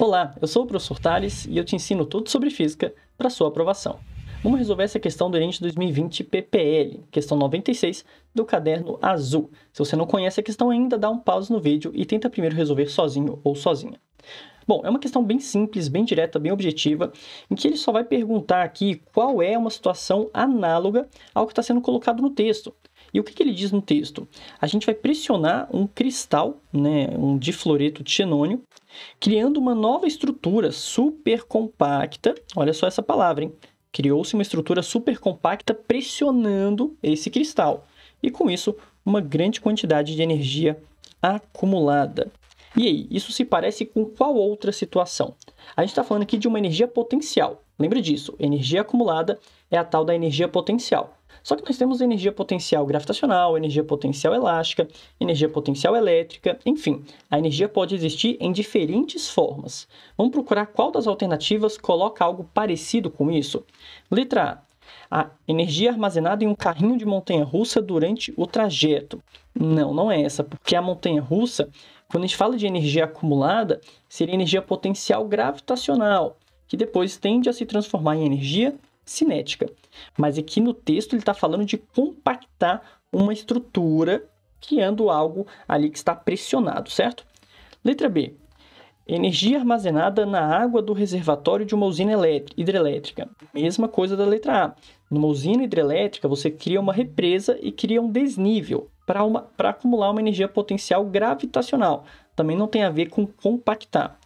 Olá, eu sou o professor Tales e eu te ensino tudo sobre física para sua aprovação. Vamos resolver essa questão do Enem 2020 PPL, questão 96 do caderno azul. Se você não conhece a questão ainda, dá um pause no vídeo e tenta primeiro resolver sozinho ou sozinha. Bom, é uma questão bem simples, bem direta, bem objetiva, em que ele só vai perguntar aqui qual é uma situação análoga ao que está sendo colocado no texto. E o que, que, ele diz no texto? A gente vai pressionar um cristal, né, um difloreto de xenônio, criando uma nova estrutura supercompacta. Olha só essa palavra, hein? Criou-se uma estrutura supercompacta pressionando esse cristal. E com isso, uma grande quantidade de energia acumulada. E aí, isso se parece com qual outra situação? A gente está falando aqui de uma energia potencial. Lembra disso, energia acumulada é a tal da energia potencial. Só que nós temos energia potencial gravitacional, energia potencial elástica, energia potencial elétrica, enfim, a energia pode existir em diferentes formas. Vamos procurar qual das alternativas coloca algo parecido com isso? Letra A. A energia armazenada em um carrinho de montanha russa durante o trajeto. Não, não é essa, porque a montanha russa, quando a gente fala de energia acumulada, seria energia potencial gravitacional, que depois tende a se transformar em energia cinética. Mas aqui no texto ele está falando de compactar uma estrutura criando algo ali que está pressionado, certo? Letra B. Energia armazenada na água do reservatório de uma usina hidrelétrica. Mesma coisa da letra A. Numa usina hidrelétrica, você cria uma represa e cria um desnível para acumular uma energia potencial gravitacional. Também não tem a ver com compactar.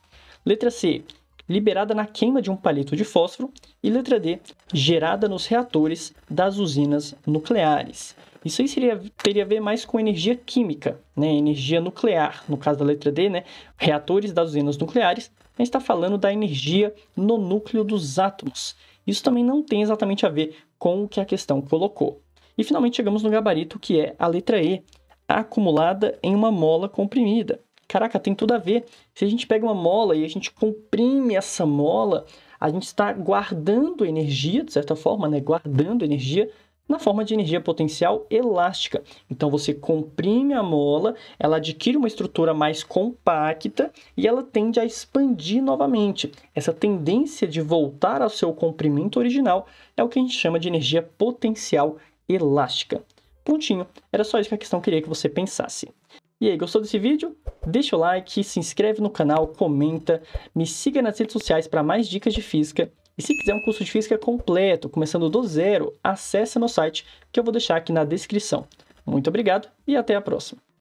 Letra C liberada na queima de um palito de fósforo, e letra D, gerada nos reatores das usinas nucleares. Isso aí seria, teria a ver mais com energia química, né? energia nuclear, no caso da letra D, né? reatores das usinas nucleares, a gente está falando da energia no núcleo dos átomos. Isso também não tem exatamente a ver com o que a questão colocou. E finalmente chegamos no gabarito que é a letra E, acumulada em uma mola comprimida. Caraca, tem tudo a ver. Se a gente pega uma mola e a gente comprime essa mola, a gente está guardando energia, de certa forma, né? Guardando energia na forma de energia potencial elástica. Então você comprime a mola, ela adquire uma estrutura mais compacta e ela tende a expandir novamente. Essa tendência de voltar ao seu comprimento original é o que a gente chama de energia potencial elástica. Prontinho, era só isso que a questão queria que você pensasse. E aí, gostou desse vídeo? Deixa o like, se inscreve no canal, comenta, me siga nas redes sociais para mais dicas de física. E se quiser um curso de física completo, começando do zero, acesse meu site que eu vou deixar aqui na descrição. Muito obrigado e até a próxima.